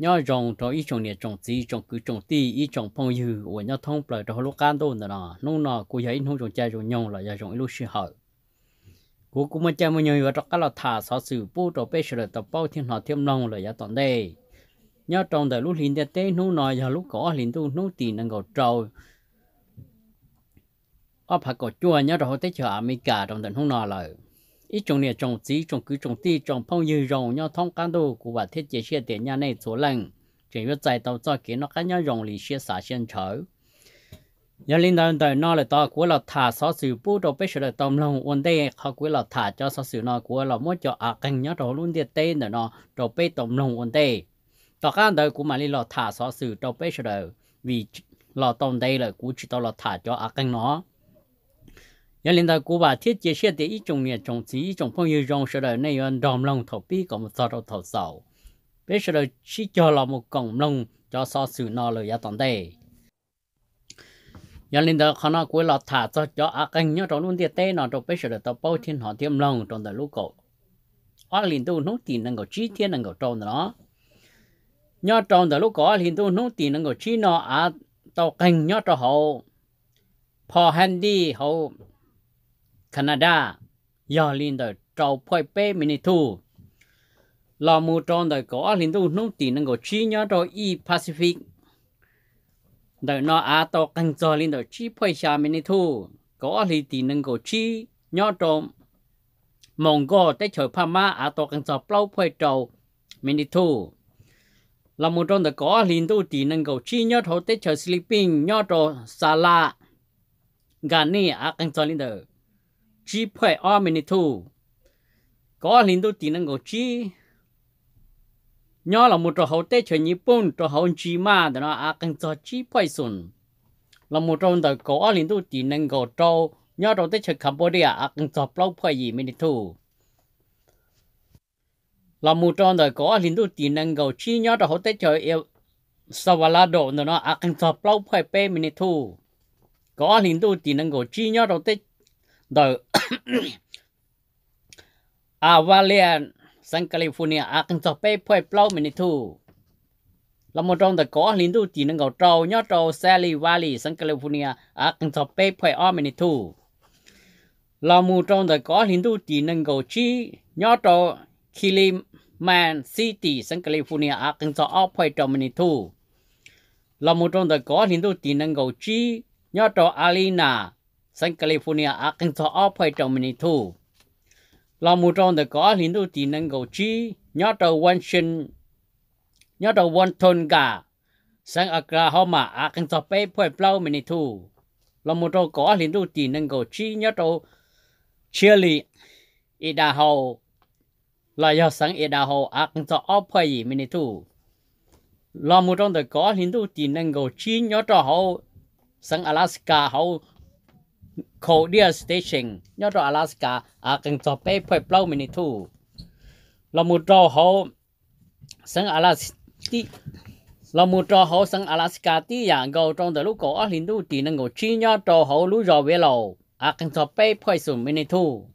nhớ trồng trong ít trồng nè trồng gì trồng cứ trồng ti ít trồng phong dư của nhớ thông bờ cho lúc can đâu nữa nọ nông nọ cô thấy nông trồng chai trồng nhông là giờ trồng lúc sư hở cô cũng mới chai mới nhiều và trong các lọ thả xóa sử bù trồng bê sờ tập bao thiên họ thêm nông là giờ toàn đây nhớ trong từ lúc liền tế nông nọ giờ lúc có liền tu nông tiền đang gọt trầu ở phải có chua nhớ rồi tới chợ Mỹ cả trong tình không nọ lời cứ ti phong nhau thông cảm đồ của bà thiết chế xe để nhà này số lần chỉ biết chạy tàu cho kiến nó cá nhau dùng lì xe xả xe chở nhà linh đàn đời nó là to của là thả xó sử bút đầu bế sửa tôm lòng ổn đây họ của là thả cho xó sử nó của là muốn cho à canh nhau đồ luôn địa tên nữa nó đầu bế tôm lòng ổn đây tàu cá đời của mà linh là thả xó sử đồ bế sửa vì là tôm đây là của chỉ tao là thả cho à canh nó 原领导古巴铁结社的一种呢，种子一种朋友用说的那样当龙头币，我们找到头少，别说的去叫了么讲龙，叫啥事那了也当得。原领导看那古老塔子叫阿根要找弄点带呢，就别说的到包天好天龙，当得路口，阿领导弄点能够几天能够找的呢？要找的路口阿领导弄点能够几呢？啊，到更要找好，跑很低好。Canada giờ lên đời trâu phơi bê mình thu lò mù tròn đời có lên tu nông tì năng có chi nhớ rồi y Pacific đời nó à to căng giờ lên đời chi phơi xa mình thu có lên tì năng có chi nhớ rồi mong go tới trời Pama à to căng giờ lâu phơi trâu mình thu là một tròn đó có lên tu tí năng cầu chi nhớ thấu tế chờ sleeping nhớ thấu xa lạ gà nì á lên cho chỉ phải ở mình thu có linh tu tiền năng của chỉ nhỏ là một trò hậu tế cho nhị bún trò hậu chỉ mà đó là à cần cho chỉ phải sùn là một trong đó có linh tu tiền năng của trò nhỏ trò tế chơi Cambodia à cần cho lâu phải gì mình thu là một trong đó có linh tu tiền năng của chỉ nhỏ trò hậu tế cho yêu Salvador đó là à cần cho lâu phải bê mình thu có linh tu tiền năng của chỉ nhỏ trò tế do Avalian sang California à cần cho bé phải plau mình thu là một trong đó có liên tu năng cầu trâu nhớ trâu Sally Valley sang California à cần cho bé phải ở mình thu là một trong đó có liên tu năng cầu chi nhớ trâu Kiliman City sang California à cần cho ở phải trâu mình thu là một trong đó có liên tu năng cầu chi nhớ trâu Alina sang California Arkansas à, ở phải trong mình thu là một trong đó có liên tục chỉ năng cầu chi nhớ đầu quan sinh nhớ đầu quan thôn cả sang Oklahoma Arkansas à, phải phải bao mình thu là một trong có liên tục chỉ năng cầu chi nhớ đầu Chile Idaho là do sang Idaho Arkansas ở phải mình thu là một trong đó có liên tục chỉ năng cầu chi nhớ đầu sang Alaska hậu coal deer station nhớ rõ Alaska à cần cho bé phải bao mình thu là một trò hậu sang Alaska là một trò hậu sang Alaska tí dạng gầu trong từ lúc cổ ở hình đu tí năng gầu chi nhớ trò hậu lũ rõ về lầu à cần cho bé phải sùn mình thu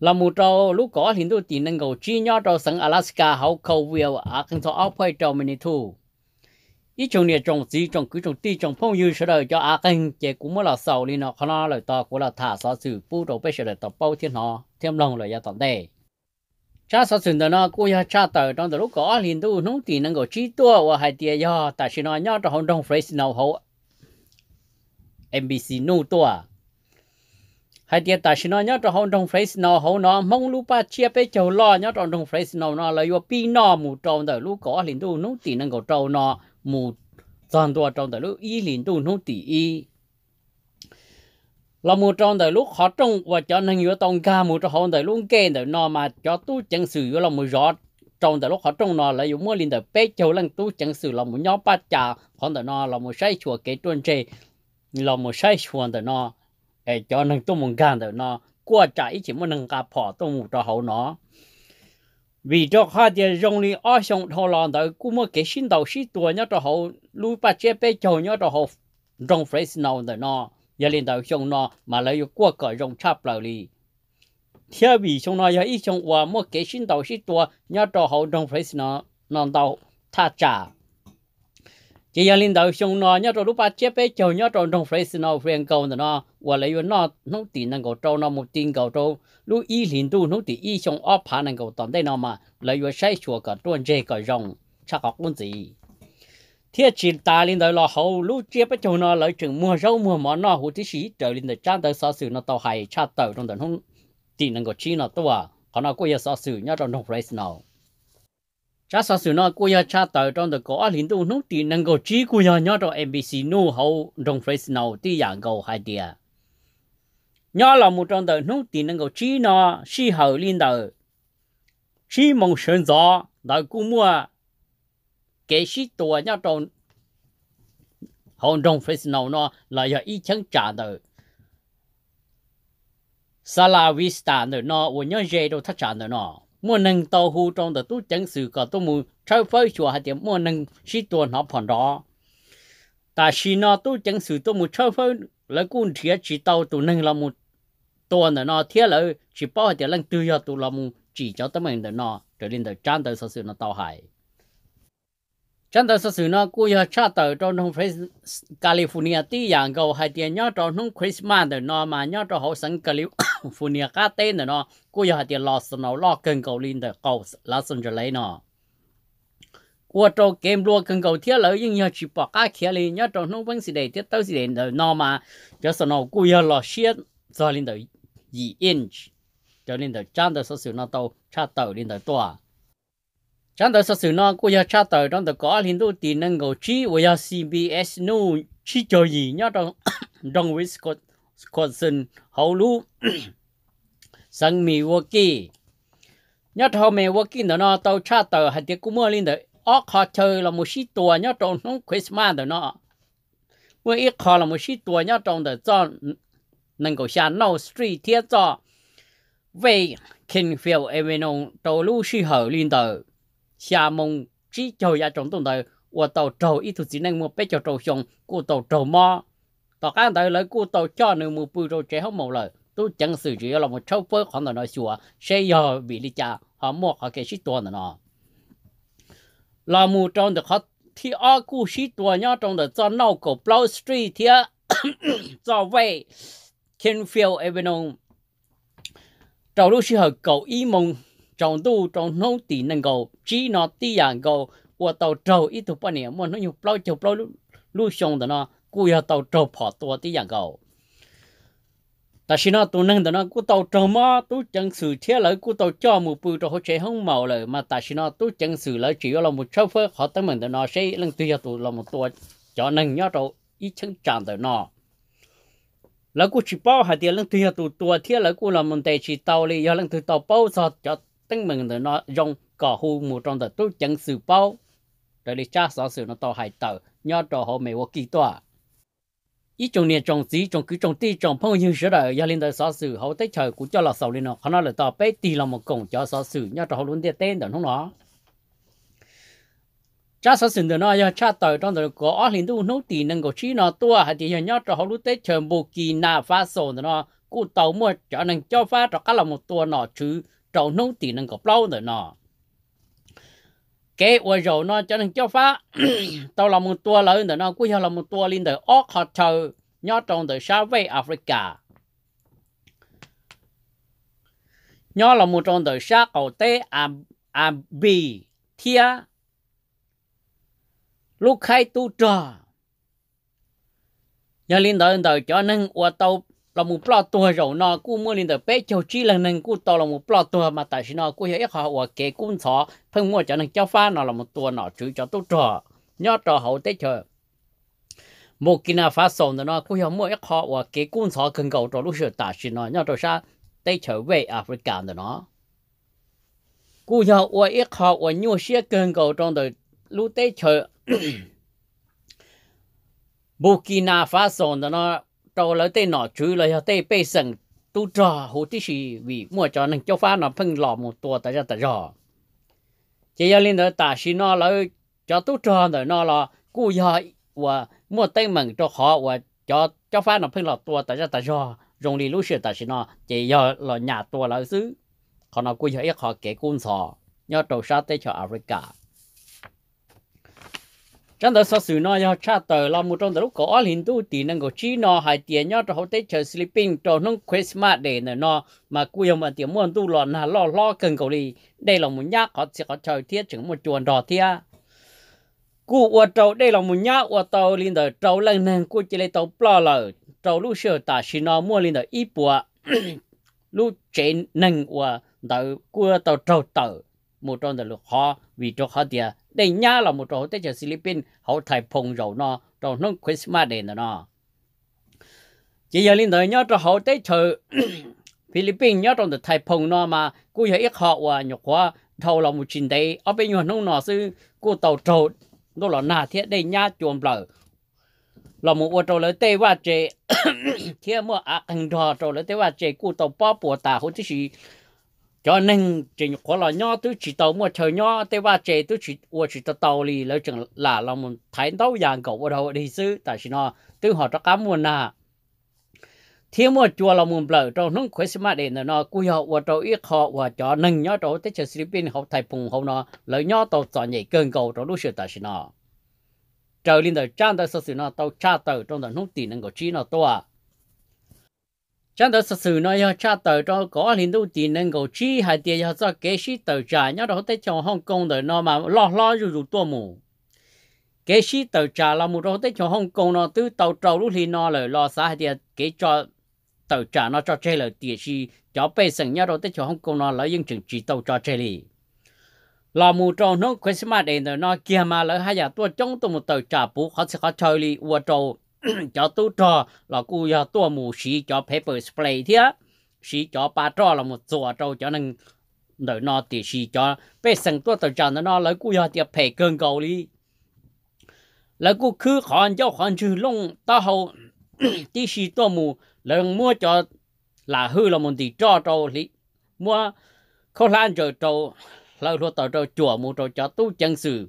là một trò lũ cổ ở hình đu tí năng gầu chi nhớ trò sang Alaska hậu cầu việc à cần cho áo phải trò mình thu ý chung nè trồng gì trồng cứ trồng ti trồng phong như sẽ đời cho á kinh chế cũng mới là sầu đi nó khó nó lời to cũng là thả xóa sự bu đồ bây giờ đời tập bao thiên họ thêm lòng lời gia tận đề cha xóa sự đó nó cũng ya cha tờ trong từ lúc có liền tu nông tiền năng gọi chi tua và hai tia do tại sự nó nhau trong hồng đông phrase nào hậu MBC nu tua hai tia tại sự nó nhau trong hồng đông phrase nào hậu nó mong lúc ba chia bé châu lo nhau trong đông phrase nào nó là yo pi nó mù tròn từ lúc có liền tu nông tiền năng gọi trâu nó mù dàn đua trong đời lúc y liền tu nô tỷ y là mù trong đời lúc họ trong và cho nên nhiều tông ca mù trong họ đời lúc kê đời nọ mà cho tu chẳng sự là mù rõ trong đời lúc họ trong nọ là dùng mua liền đời bé châu lăng tu chẳng sự là mù nhỏ ba trà họ đời nọ là mù say chùa kế tuân trề là mù say chùa đời nọ để cho nên tu mùng gan đời nọ qua trái chỉ muốn nâng cao phò tu mù cho hậu nó vì cho họ thì dùng đi ở trong thô lòn tới cũng mới cái sinh đầu sĩ tuổi nhớ cho họ lưu ba chế bé chầu nhớ cho họ trong phải sinh đầu đó, nó giờ lên đầu trong nó mà lấy qua cởi trong chắp lại đi theo vì trong nó giờ ít trong qua mới cái sinh đầu sĩ tuổi nhớ cho họ trong phải sinh nó nó đầu tha trả chỉ riêng linh đạo xong nó nhớ rồi lúc ba chết bé chờ nhớ rồi trong phải xin nó phải cầu nó và lấy nó nó tỷ năng cầu trâu nó một tiền cầu trâu lúc y liền tu nó tỷ y xong ốp phá năng cầu tóm đây nó mà lấy vừa sai chùa cả tuần dê cả rồng chắc học quân gì thiết chỉ ta linh đạo lo hậu lúc chết bé chờ nó lấy chừng mua rau mua món nó hủ tí sĩ trở linh đầu trang tới sao sử nó tàu hải cha tàu trong đó không tỷ năng cầu chi nó tua còn nó có giờ sao sử nhớ rồi trong phải xin nó cha sa su nó cô nhà cha tờ trong đó có liên tục nút cầu chỉ cô nhà nhớ cho MBC nu hậu đồng phrase nào thì ya cầu hai địa nhớ là một trong đó nút cầu chỉ nó si hậu linh đầu chỉ mong sơn gió đại cú mua cái si tua nhớ trong hậu đồng phrase nào nó là ya ý chẳng trả đầu Salavista nữa nó, và nhớ dễ đâu thắt trả nữa nó mua nâng tàu hù trong tờ tú chẳng sự có tôi mù trao phơi chùa hạt tiệm mua nâng xí tuần nó phản đó ta xí nó tú chẳng sự tôi mù trao phơi là cuốn thiệt chỉ tàu tụ nâng là một tuần là nó thiệt là chỉ bảo hạt tiệm lăng tư do tụ là một chỉ cho tấm mình là nó trở lên tờ trang tờ sau sự nó tàu hải chẳng tới sự nó cú giờ cha tới trong nông California tí dạng gầu hay tiền nhớ trong nông Christmas để nó mà nhớ trong hậu sân California cá tên để nó cú giờ hay tiền Los nó lo cần cầu lên để cầu Los Angeles nó qua trong game luôn cần cầu thiết lợi nhưng nhớ chỉ bỏ cá kia lên nhớ trong nông vấn gì để tiếp tới sự để nó mà cho sự nó cú giờ lo xiết cho lên tới 2 inch cho nên tới chẳng tới sự nó tàu cha tới lên tới tua chẳng tới sự nó cô giờ cha tới trong tới có liên tục tiền năng cầu chi với giờ CBS nu chi cho gì nhá trong trong với Scott Scottson hậu lu sang Milwaukee nhá thâu Milwaukee nó nó tàu cha tờ hạt tiệc cũng mua liên tới ở khó chơi là một xí tua nhá trong không Christmas tới nó với ít họ là một xí tua nhá trong tới cho năng cầu xa No Street thiết cho về Kingfield Avenue tàu lu xí hậu liên tới 下梦只就也种东头，我到州一头只能莫别叫州上，故到州么？到干头来故到家呢，莫不州最好冇了，都真是只要那么超波看到那说，谁要为你家，好莫好给许多呢呢？那么长得好，第二故许多呢，长得在闹个 Blow Street 呀，在为 Kenfield Avenue，找路时候搞一梦。trong tu trong nấu tỉ nâng cầu chỉ nó tỉ dạng cầu của tàu trầu ít thuộc bao nhiêu mà nó nhiều bao chục bao lu xong đó nó cứ ở tàu trầu bỏ tua tỉ dạng cầu ta xin nó tu nâng đó nó cứ tàu trầu mà tu chân sự thế lợi cú tàu cho một bự cho hỗ trợ không màu lợi mà ta xin nó tu chân sự lợi chỉ là một số phơi họ tới mình đó nó sẽ lần tuy tu là một tua cho nâng nhớ trầu ít chân tràn tới nó là cú chỉ bao hạt tiền lần tuy tu tua thế lợi cú là mình chỉ tàu đi giờ lần thứ tàu bao cho tính mình từ nó dùng cỏ hu một trong tờ tốt chẳng sự bao để đi cha sở sự nó tàu hải tờ nhớ trò họ mày vô kỳ tòa ý trong nè trong gì trong cứ trong ti trong phong như sửa đời gia linh đời sở sự họ tới trời cũng cho là sầu lên nó họ nói là tàu bé tì là một cổng cho sở sự nhớ trò họ luôn tiệt tên đó không nó cha sở sự nó giờ cha tờ trong tờ có ở linh tu nấu tì nâng có chi nó tua hay thì nhớ trò họ luôn tới trời bù kỳ na phá sổ nó cụ tàu mua cho nên cho phá cho các là một tua nọ chứ trầu nông tỷ nâng gặp lâu rồi nọ cái ua rồi nó cho nên cho phá tao là một tua lớn rồi nó cũng là một tua lên rồi ốc họ chờ nhớ trong rồi sao về Africa nhớ là một trong rồi sao cầu tế à à bì thia lúc khai tu trò nhà lên rồi rồi cho nên ua tàu là một plot tua rồi nó cú mua lên được bé châu chi lần nên cú to là một plot tua mà tại sao nó cú hiểu họ và kể cún thọ phân mua cho nên cháu pha nó là một tua nó chữ cho tốt trò nhớ trò hậu tế chờ một kia nào phát sồn nó cú hiểu mua họ và kể cún thọ cần cầu cho lúc sửa tại sao nó nhớ trò sa, tế trở về Africa nó cú hiểu và họ và nhiều xe cần cầu trong đời lúc tế chờ Burkina Faso nó trâu lỡ tê nọ chú là tê bê sần tu trò hồ tí xì vì mua cho nên cho phá nó phân lọ một tua tại ra tại rò chỉ cho lên đó ta xì nó lỡ cho tu trò rồi nó là cú giỏi và mua tay mừng cho họ và cho cho phá nó phân lọ tua tại ra tại rò rong đi lũ sửa tại xì nó chỉ cho là nhà tua lỡ xứ họ nó cú giỏi họ kể cún sò nhớ trâu sa tê cho Africa chúng ta sau sự nó do cha tờ là một trong đó lúc có ở hình tu thì năng có chi nó hai tiền nhau cho hậu tế chờ sleeping cho nông Christmas để nè nó mà cuối hôm mà tiền muốn tu lo là lo lo cần cầu đi đây là một nhát họ sẽ có trời thiết chứng một chuồn đỏ thia cú ở trâu đây là một nhát ở tàu linh đời trâu lần nè cú chỉ lấy tàu bò lờ trâu lúc xưa ta xin nó mua linh đời ít bùa lúc chế năng ở tàu cua tàu trâu tàu một trong đó lúc họ vì cho họ tiền để nhà là một chỗ tới chờ Philippines họ thay phong rồi nó trong nó Christmas đến nó chỉ giờ lên thời nhớ cho họ tới chợ Philippines nhớ trong thay phong nó mà cứ giờ ít họ và nhục hóa thâu là một chuyện đấy ở bên ngoài nông nó sư cứ tàu trộn nó là nà thiết đây nhà chuồng lở là một ô tô lỡ tê và chế thiết mua hình trò trâu lỡ tê và chế cứ tàu bao bùa tà hỗ chứ cho nên chỉ có là nhau tôi chỉ tàu mua chờ nhau tôi ba chế tôi chỉ mua chỉ tàu tàu đi lấy chừng là là một thấy đâu dạng cổ ở đâu đi xứ tại vì nó tôi họ cho cá mua nà thiên mua chùa là mình bờ trong nông khuyết mà để nó cùi họ và trâu ít họ và cho nâng nhau trâu tới chờ binh học thầy phùng học nó lấy nhau tàu cho nhảy cơn cầu trong lúc sửa tại vì nó trở lên đời trang đời sau sự nó tàu cha tàu trong đời nông tỷ năng của chi nó to chẳng đó sự nói yo ờ, cha tờ cho có liên tu tiền nên cầu chi hay tiền yo cho kế sĩ tờ trả nhớ đó tới trong Hong Kong đời nó mà lo lo dù dù tua mù kế sĩ tờ trả là một đó tới trong Hong Kong nó từ tàu trâu lúc thì nó lời lo xa hay tiền kế cho tờ trả nó cho chơi lời tiền sĩ cho bê sừng nhớ đó tới trong Hong Kong nó lấy những chừng chỉ tàu cho chơi đi là một trâu nó Christmas đến rồi nó kia mà lỡ hai giờ tua trong tụ một tờ trả bù họ sẽ có chơi đi uo trâu cho tu trò là cụ cho tua mù xí cho paper spray thế xí cho ba trò là một chùa trâu cho nên đợi nó thì xí cho bé sừng tua tờ tròn nó là cụ cho thì phải cơn cầu đi lấy cụ cứ khoan cho khoan chữ lông ta hậu tí xí tua mù lần mua cho là hư là một tí trò trâu lý mua không lan cho trâu lâu rồi tờ trâu chùa mù trâu cho tu chân sự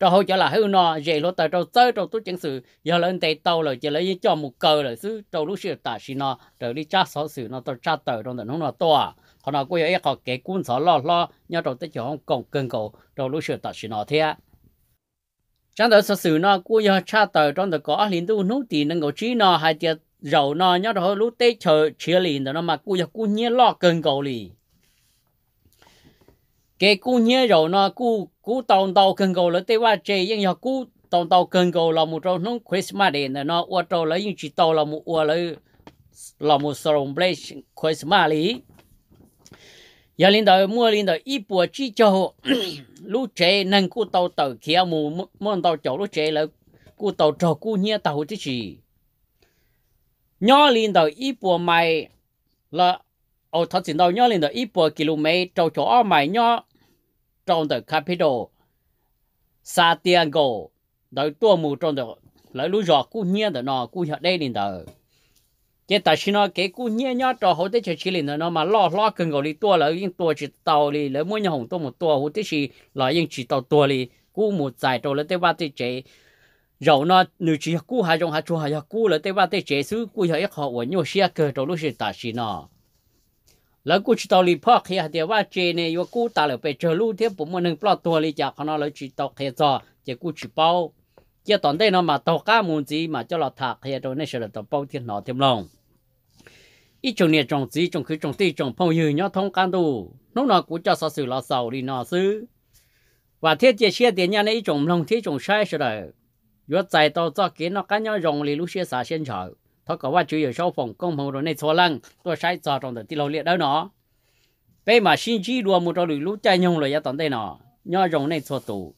rồi hồi trở lại hư nọ dễ lo tờ trâu tới trâu tú chẳng sự giờ lên tay tàu rồi chỉ lấy cho một cờ rồi xứ trâu lúc xưa tại xì nọ trở đi cha số sự nó tao cha tờ trong tận hôm nọ to họ nào quay ấy họ kể cuốn sổ lo lo nhau trâu tới chỗ không còn cơn cầu trâu lúc xưa tại xì nọ thế chẳng tới sự nọ cua giờ cha tờ trong tờ có liền tu nút tiền nâng cầu trí nọ hay tiệt giàu nọ nhau trâu lúc tê chờ chia liền rồi nó mà cua giờ cua nhé lo cơn cầu liền cái cú nhớ rồi nó cú cú tàu tàu cần cầu là tây qua chơi nhưng giờ cú tàu tàu cần cầu là một trong những Christmas đấy là nó qua tàu là những chỉ tàu là một qua lấy là một sòng blaze Christmas đi giờ lên đời mua lên đời ít bữa chỉ cho lúc chơi nên cú tàu tàu kia mù mòn tàu chỗ lúc chơi là cú tàu trò cú nhớ tàu chứ gì nhỏ lên đời ít bữa mày là ở thật sự đâu nhỏ lên đời ít bữa km trâu chỗ mày nhỏ trong the capital Santiago đợi tua mù trong the lấy lũ giọt cú nhiên the nó cú hiện đây liền the chế ta xin nó cái cú nhiên nhá trò hậu tế chỉ chỉ liền nó mà lo lo cần gọi đi tua lấy những tua chỉ tàu đi lấy mỗi nhà hồng tua một tua hậu tế chỉ lấy những chỉ tàu tua đi cú một giải trâu lấy tế ba tế chơi rồi nó nữ chỉ cú hai trong hai chua hai cú lấy tế ba tế chơi xứ cú hiện họ ở nhiều xe cơ trâu lúc sẽ ta xin nó แล้วกูชิตอลีพ่อเคียเดียวว่าเจเนยอยูกูตาเหลือไปเจอลูกเทียบผมมันหนึ่งปลอดตัวเลยจากคณะเราชิตอเคียจอเจกูชิเป้าเจตอนได้นอนมาตอก้ามูลจีมาเจ้าหลอดถากเคียโดนในเฉลยตอเป้าเทียนหนอเทียมลงอีจงเนี่ยจงจีจงคือจงตีจงพงยืนย่อทองการดูนุ่งนอกูจะสอสื่อเราเสารีนอซื้อว่าเทียเจเชียเดียนยาในอีจงลงที่จงใช้เฉลยยอดใจต่อจอเกินนอกกันย่อยงลีลูเชียสาเชียนเฉย có phòng phòng công rồi này xóa lăng tôi sai cho trong từ lâu liệt đâu nó bây mà xin chỉ đua một trò lũ chạy nhung rồi ya tận đây nọ, nhỏ rồng này xóa tù